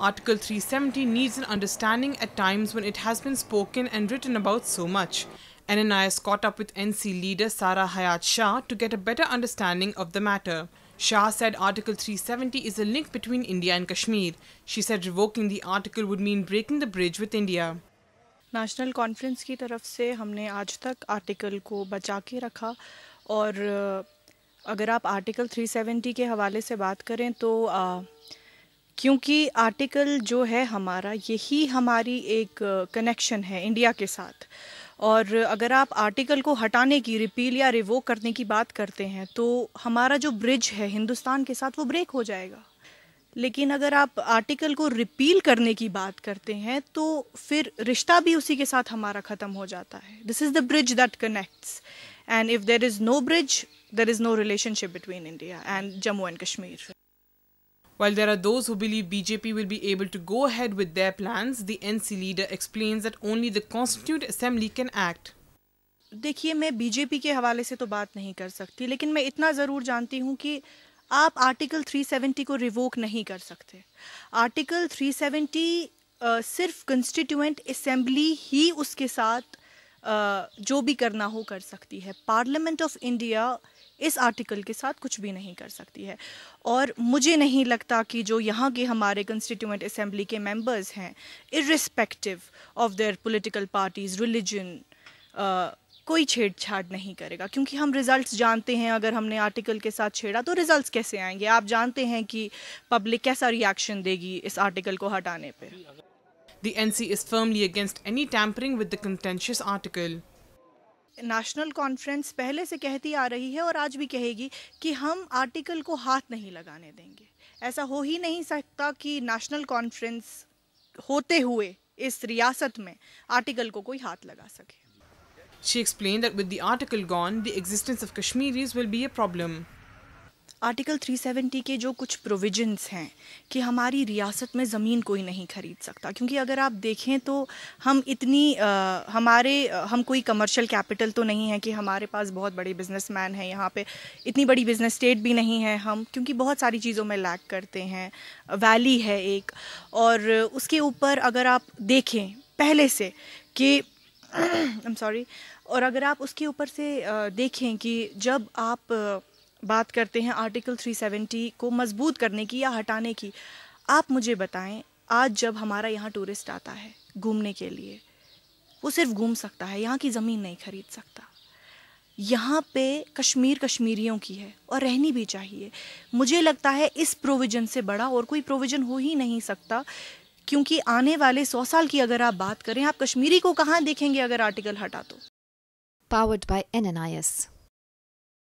Article 370 needs an understanding at times when it has been spoken and written about so much. NNIS caught up with NC leader Sara Hayat Shah to get a better understanding of the matter. Shah said Article 370 is a link between India and Kashmir. She said revoking the article would mean breaking the bridge with India. National conference की तरफ से हमने आज तक article को बचा के रखा और अगर आप article 370 के हवाले से बात करें तो क्योंकि आर्टिकल जो है हमारा यही हमारी एक कनेक्शन है इंडिया के साथ और अगर आप आर्टिकल को हटाने की रिपील या रिवोक करने की बात करते हैं तो हमारा जो ब्रिज है हिंदुस्तान के साथ वो ब्रेक हो जाएगा लेकिन अगर आप आर्टिकल को रिपील करने की बात करते हैं तो फिर रिश्ता भी उसी के साथ हमारा ख़त्म हो जाता है this is the bridge that connects and if there is no bridge there is no relationship between India and Jammu and Kashmir While there are those who believe BJP will be able to go ahead with their plans, the NC leader explains that only the Constituent Assembly can act. देखिए मैं BJP के हवाले से तो बात नहीं कर सकती लेकिन मैं इतना ज़रूर जानती हूँ कि आप आर्टिकल 370 को रिवोक नहीं कर सकते आर्टिकल 370 Uh, सिर्फ कंस्टिट्यूएंट असेंबली ही उसके साथ uh, जो भी करना हो कर सकती है पार्लियामेंट ऑफ इंडिया इस आर्टिकल के साथ कुछ भी नहीं कर सकती है और मुझे नहीं लगता कि जो यहाँ के हमारे कंस्टिट्यूंट असम्बली के मेंबर्स हैं irrespective of their political parties religion कोई छेड़छाड़ नहीं करेगा क्योंकि हम रिजल्ट्स जानते हैं अगर हमने आर्टिकल के साथ छेड़ा तो रिजल्ट्स कैसे आएंगे आप जानते हैं कि पब्लिक कैसा रिएक्शन देगी इस आर्टिकल को हटाने पर The NC is firmly against any tampering with National Conference पहले से कहती आ रही है और आज भी कहेगी कि हम आर्टिकल को हाथ नहीं लगाने देंगे ऐसा हो ही नहीं सकता कि नेशनल कॉन्फ्रेंस होते हुए इस रियासत में आर्टिकल को कोई हाथ लगा सके she explain that with the article gone the existence of Kashmiris will be a problem article 370 के जो कुछ प्रोविजंस हैं कि हमारी रियासत में ज़मीन कोई नहीं ख़रीद सकता क्योंकि अगर आप देखें तो हम इतनी आ, हमारे हम कोई कमर्शियल कैपिटल तो नहीं है कि हमारे पास बहुत बड़े बिजनेसमैन हैं यहाँ पे इतनी बड़ी बिजनेस स्टेट भी नहीं है हम क्योंकि बहुत सारी चीज़ों में लैक करते हैं वैली है एक और उसके ऊपर अगर आप देखें पहले से कि आई एम सॉरी और अगर आप उसके ऊपर से देखें कि जब आप बात करते हैं आर्टिकल 370 को मजबूत करने की या हटाने की आप मुझे बताएं आज जब हमारा यहाँ टूरिस्ट आता है घूमने के लिए वो सिर्फ घूम सकता है यहाँ की ज़मीन नहीं खरीद सकता यहाँ पे कश्मीर कश्मीरियों की है और रहनी भी चाहिए मुझे लगता है इस प्रोविज़न से बड़ा और कोई प्रोविज़न हो ही नहीं सकता क्योंकि आने वाले सौ साल की अगर आप बात करें आप कश्मीरी को कहाँ देखेंगे अगर आर्टिकल हटा तो पावर्ड बाय एन